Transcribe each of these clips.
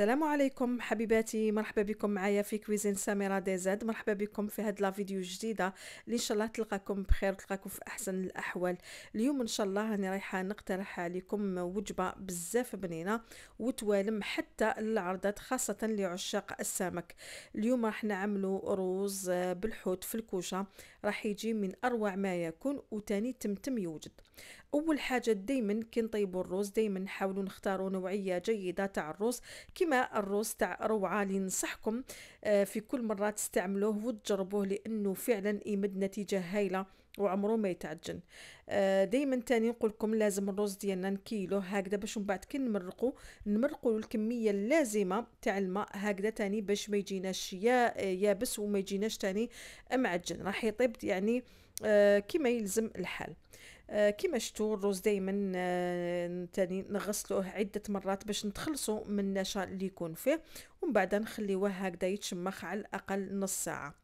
السلام عليكم حبيباتي مرحبا بكم معايا في كويزين سميرة زاد مرحبا بكم في هاد لا فيديو جديده اللي ان شاء الله تلقاكم بخير تلقاكم في احسن الاحوال اليوم ان شاء الله راني رايحه نقترح عليكم وجبه بزاف بنينه وتوالم حتى العرضات خاصه لعشاق السمك اليوم راح نعملو روز بالحوت في الكوشه راح يجي من اروع ما يكون وتاني تمتم يوجد اول حاجه دائما كنطيبو الروز دائما نحاولو نختارو نوعيه جيده تاع الروز كي كما الروز تاع روعه اللي ننصحكم آه، في كل مره تستعملوه وتجربوه لانه فعلا يمد نتيجه هايله وعمره ما يتعجن آه، دائما تاني نقول لكم لازم الرز ديالنا نكيلو هكذا باش من بعد كي نمرقو نمرقو الكميه اللازمه تاع الماء هكذا تاني باش ما يجيناش يا يابس وما يجيناش تاني معجن راح يطيب يعني آه، كما يلزم الحال آه، كما شتو الرز دائما ثاني آه، نغسلوه عده مرات باش نتخلصوا من النشا اللي يكون فيه ومن بعد نخليوه هكذا يتشمخ على الاقل نص ساعه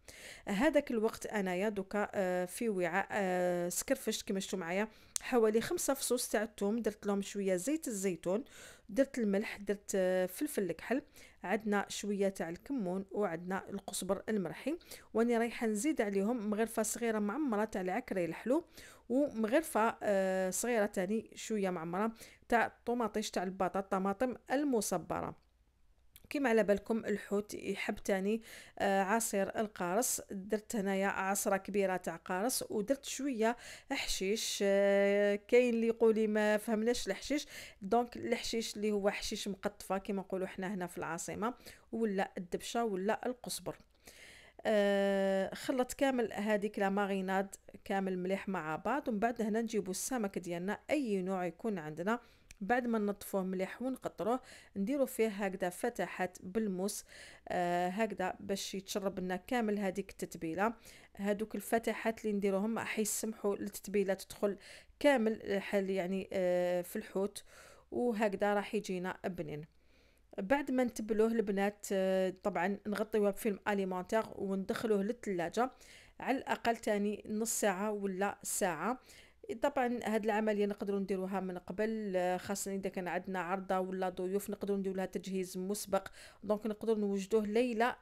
هذاك الوقت انايا دوكا آه، في وعاء سكرفشت كما شتو معايا حوالي خمسة فصوص تاع الثوم درت لهم شويه زيت الزيتون درت الملح درت آه، فلفل الكحل عدنا شويه تاع الكمون وعدنا القصبر المرحي واني رايحه نزيد عليهم مغرفه صغيره معمره تاع العكري الحلو ومغرفه آه، صغيره تاني شويه معمره تاع الطماطيش تاع البطاطا الطماطم المصبره وكما على بالكم الحوت يحب تاني آه، عصير القارص درت هنايا عصره كبيره تاع قارص ودرت شويه حشيش آه، كاين اللي يقولي ما فهمناش الحشيش دونك الحشيش اللي هو حشيش مقطفه كما نقولوا حنا هنا في العاصمه ولا الدبشه ولا القزبر آه خلط كامل هذيك لا ماريناد كامل مليح مع بعض ومن بعد هنا نجيبو السمك ديالنا اي نوع يكون عندنا بعد ما ننظفوه مليح ونقطروه نديرو فيه هكذا فتحات بالموس آه هكذا باش يتشرب لنا كامل هذيك التتبيله هذوك الفتحات اللي نديروهم حيسمحوا للتتبيله تدخل كامل حل يعني آه في الحوت وهكذا راح يجينا بنين بعد ما نتبلوه البنات آه، طبعا نغطيوه بفيلم اليمونتير وندخلوه للثلاجه على الاقل تاني نص ساعه ولا ساعه طبعا هاد العمليه نقدروا نديروها من قبل آه، خاصه اذا كان عندنا عرضه ولا ضيوف نقدروا نديروا لها تجهيز مسبق دونك نقدروا نوجدوه ليله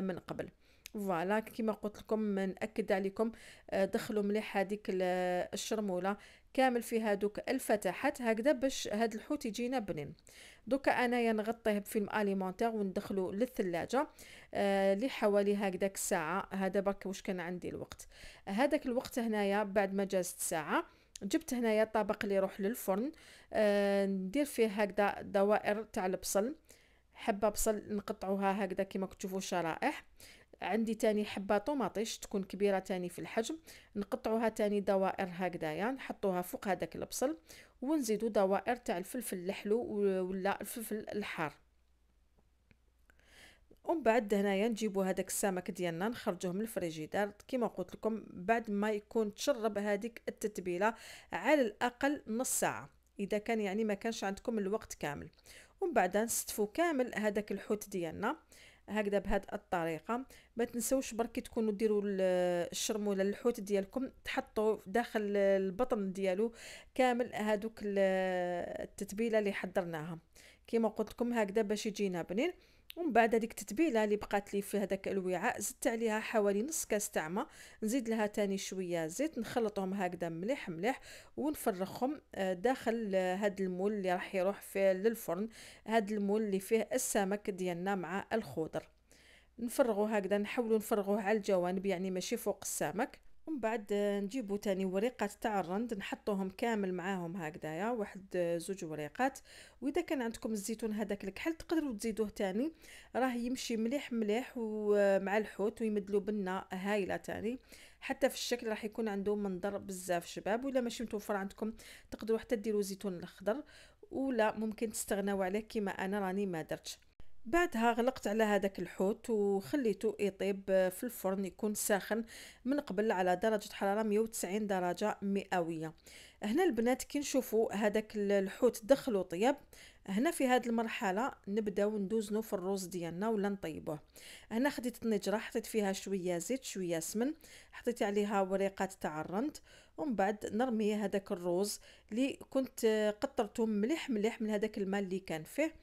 من قبل فوالا كيما قلت لكم ناكد عليكم آه، دخلوا مليح هذيك آه، الشرموله كامل في هادوك الفتحات هكذا باش هاد الحوت يجينا بنين دوكا انايا نغطيه بفيلم اليمونتير وندخلو للثلاجه آه لحوالي هكذاك الساعه هذا برك واش كان عندي الوقت هذاك الوقت هنايا بعد ما جازت ساعه جبت هنايا الطبق اللي يروح للفرن آه ندير فيه هكذا دوائر تاع البصل حبه بصل نقطعوها هكذا كيما كتشوفوا شرائح عندي تاني حبة طوماطيش تكون كبيرة تاني في الحجم نقطعوها تاني دوائر هكذايا يعني نحطوها فوق هذاك البصل ونزيدو دوائر تاع الفلفل الحلو ولا الفلفل الحار ومن بعد هنايا نجيبو هذاك السمك ديالنا نخرجوه من الفريجيدار كما قلت لكم بعد ما يكون تشرب هذيك التتبيله على الاقل نص ساعه اذا كان يعني ما كانش عندكم الوقت كامل ومن بعد نستفو كامل هذاك الحوت ديالنا هكذا بهاد الطريقه ما تنسوش برك تكونوا ديروا الشرموله الحوت ديالكم تحطوا داخل البطن ديالو كامل هادوك التتبيله اللي حضرناها كما قلت لكم هكذا باش يجينا بنين ومن بعد هذيك التتبيله اللي بقات لي في هذاك الوعاء زدت عليها حوالي نص كاس تاع ماء نزيد لها تاني شويه زيت نخلطهم هكذا مليح مليح ونفرخهم آه، داخل آه، هاد المول اللي راح يروح في للفرن هاد المول اللي فيه السمك ديالنا مع الخضر نفرغوا هكذا نحاولوا نفرغوه على الجوانب يعني ماشي فوق السمك ومن بعد نجيبو تاني وريقات تاع الرند نحطوهم كامل معاهم هكذايا واحد زوج وريقات واذا كان عندكم الزيتون هذاك الكحل تقدروا تزيدوه تاني راه يمشي مليح مليح ومع الحوت ويمدلو بنه هايله تاني حتى في الشكل راح يكون عنده منظر بزاف شباب ولا ماشي متوفر عندكم تقدروا حتى ديروا زيتون الاخضر ولا ممكن تستغناو عليه كما انا راني ما درتش بعدها غلقت على هذاك الحوت وخليته يطيب في الفرن يكون ساخن من قبل على درجة حرارة 190 درجة مئوية هنا البنات كي نشوفوا هذاك الحوت دخلو طيب هنا في هذه المرحلة نبداو ندوزنو في الرز ديالنا ولا نطيبوه هنا خديت النجرة حطيت فيها شوية زيت شوية سمن حطيت عليها وريقات تاع الرند ومن بعد نرمي هذاك الروز اللي كنت قطرته مليح مليح من هذاك الماء اللي كان فيه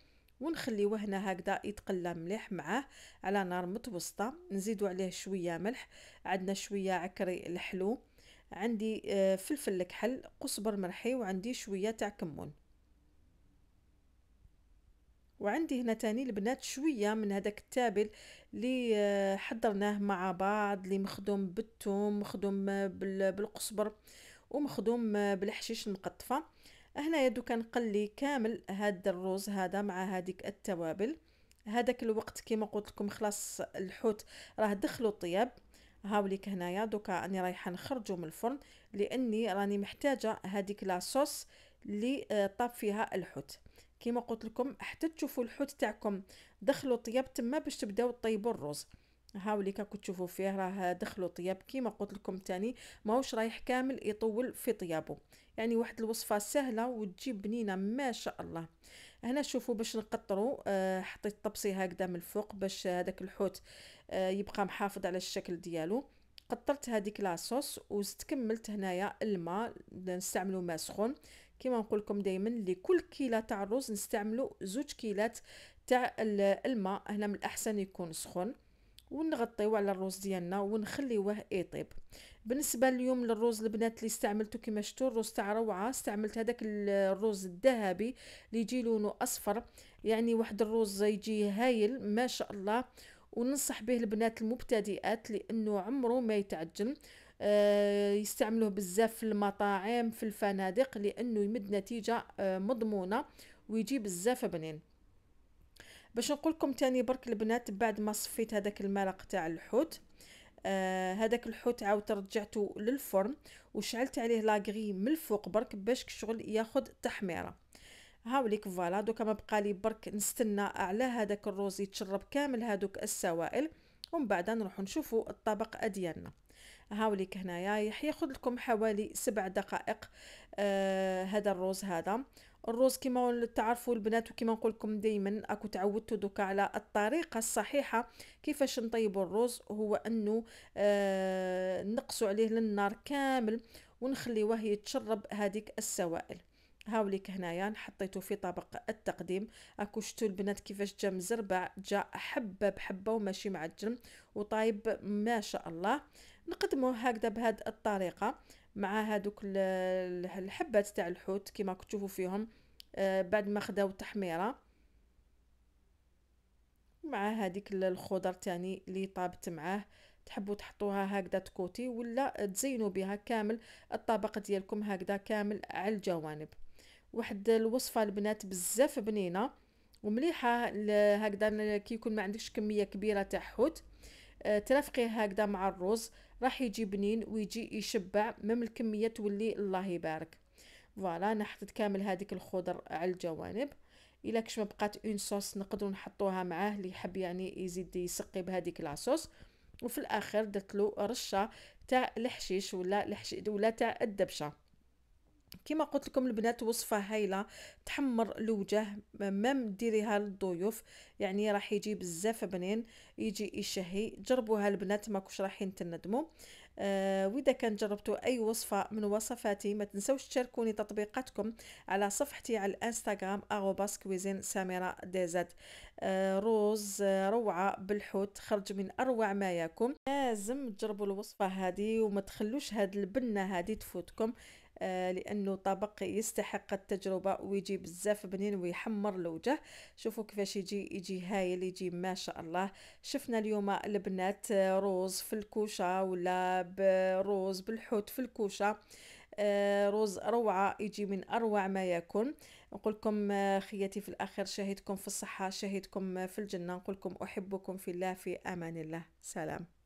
ونخليوه هنا هكذا يتقلى مليح معاه على نار متوسطه نزيدو عليه شويه ملح عندنا شويه عكري الحلو عندي آه، فلفل الكحل قزبر مرحي وعندي شويه تاع كمون وعندي هنا تاني البنات شويه من هذاك التابل اللي آه، حضرناه مع بعض اللي مخدوم بالثوم مخدوم آه، بالقزبر ومخدوم بالحشيش المقطفه هنا يدو كنقل كامل هاد الرز هذا مع هاديك التوابل هذاك الوقت كما قلت لكم خلاص الحوت راه دخلوا طياب هاوليك هنايا دوكا راني رايحه نخرجو من الفرن لاني راني محتاجه هذيك لاصوص اللي آه، طاب فيها الحوت كما قلت لكم حتى تشوفوا الحوت تاعكم دخلوا طياب تما باش تبداو طيبوا الرز هاولي كاكو تشوفوا فيه راه دخلوا طياب كيما قلت لكم تاني ماهوش رايح كامل يطول في طيابه يعني واحد الوصفه سهله وتجيب بنينه ما شاء الله هنا شوفوا باش نقطروا آه حطيت طبسي هكذا من الفوق باش هذاك الحوت آه يبقى محافظ على الشكل ديالو قطرت هذيك لاصوص وزدت كملت هنايا الماء نستعملوا ماء سخون كما نقول لكم دائما لكل كيله تاع الرز نستعملوا زوج كيلات تاع الماء هنا من الاحسن يكون سخون ونغطيو على الروز ديالنا ونخليوه يطيب بالنسبه اليوم للروز البنات اللي استعملته كما شفتوا الرز تاع روعه استعملت هذاك الروز الذهبي اللي يجي لونه اصفر يعني واحد الروز يجي هايل ما شاء الله وننصح به البنات المبتدئات لانه عمره ما يتعجن آه، يستعملوه بزاف في المطاعم في الفنادق لانه يمد نتيجه آه، مضمونه ويجي بزاف بنين باش نقول لكم تاني برك البنات بعد ما صفيت هذاك الملق تاع الحوت آه الحوت عاود رجعته للفرن وشعلت عليه لاغري من الفوق برك باش الشغل ياخذ تحميره هاوليك فوالا دوكا ما بقى لي برك نستنى على هذاك الروز يتشرب كامل هذوك السوائل ومن بعد نروحو نشوفو الطبق ديالنا هاوليك هنايا يحيى ياخذ لكم حوالي سبع دقائق آه هذا الروز هذا الروز كما تعرفوا البنات وكما نقول لكم دائما اكو تعودتوا دوكا على الطريقه الصحيحه كيفاش نطيبوا الرز هو انه آه نقصوا عليه للنار كامل ونخليوه يتشرب هذيك السوائل هاوليك هنايا حطيته في طبق التقديم اكو شتو البنات كيفاش جا مزربع جا حبه بحبه وماشي معجن وطايب ما شاء الله نقدموه هكذا بهاد الطريقه مع هادوك الحبات تاع الحوت كما كتشوفوا فيهم آه، بعد ما خداو التحميره مع هذيك الخضر تاني اللي طابت معاه تحبوا تحطوها هكذا تكوتي ولا تزينوا بها كامل الطبق ديالكم هكذا كامل على الجوانب واحد الوصفه البنات بزاف بنينه ومليحه هكذا كي يكون ما عندكش كميه كبيره تاع حوت ترافقيه هكذا مع الرز راح يجي بنين ويجي يشبع من الكميه تولي الله يبارك فوالا انا حطيت كامل هذيك الخضر على الجوانب الا كش ما بقات اون صوص نقدروا نحطوها معاه اللي يحب يعني يزيد يسقي بهذيك لاصوص وفي الاخر درت له رشه تاع الحشيش ولا الحشيش ولا تاع الدبشه كما قلت لكم البنات وصفه هايله تحمر الوجه ما ديريها للضيوف يعني راح يجي بزاف بنين يجي يشهي جربوها البنات ماكوش رايحين تندموا آه واذا كان جربتوا اي وصفه من وصفاتي ما تنسوش تشاركوني تطبيقاتكم على صفحتي على الانستغرام اغوباس كويزين سميره ديزاد آه روز آه، روعه بالحوت خرج من اروع ما يكون لازم تجربوا الوصفه هذه وما تخلوش هاد البنه هذه تفوتكم آه، لانه طبق يستحق التجربه ويجي بزاف بنين ويحمر الوجه شوفوا كيفاش يجي يجي هايل يجي ما شاء الله شفنا اليوم البنات آه، روز في الكوشه ولا بروز بالحوت في الكوشه آه، روز روعة يجي من أروع ما يكون نقول لكم خياتي في الأخير شاهدكم في الصحة شاهدكم في الجنة نقول لكم أحبكم في الله في أمان الله سلام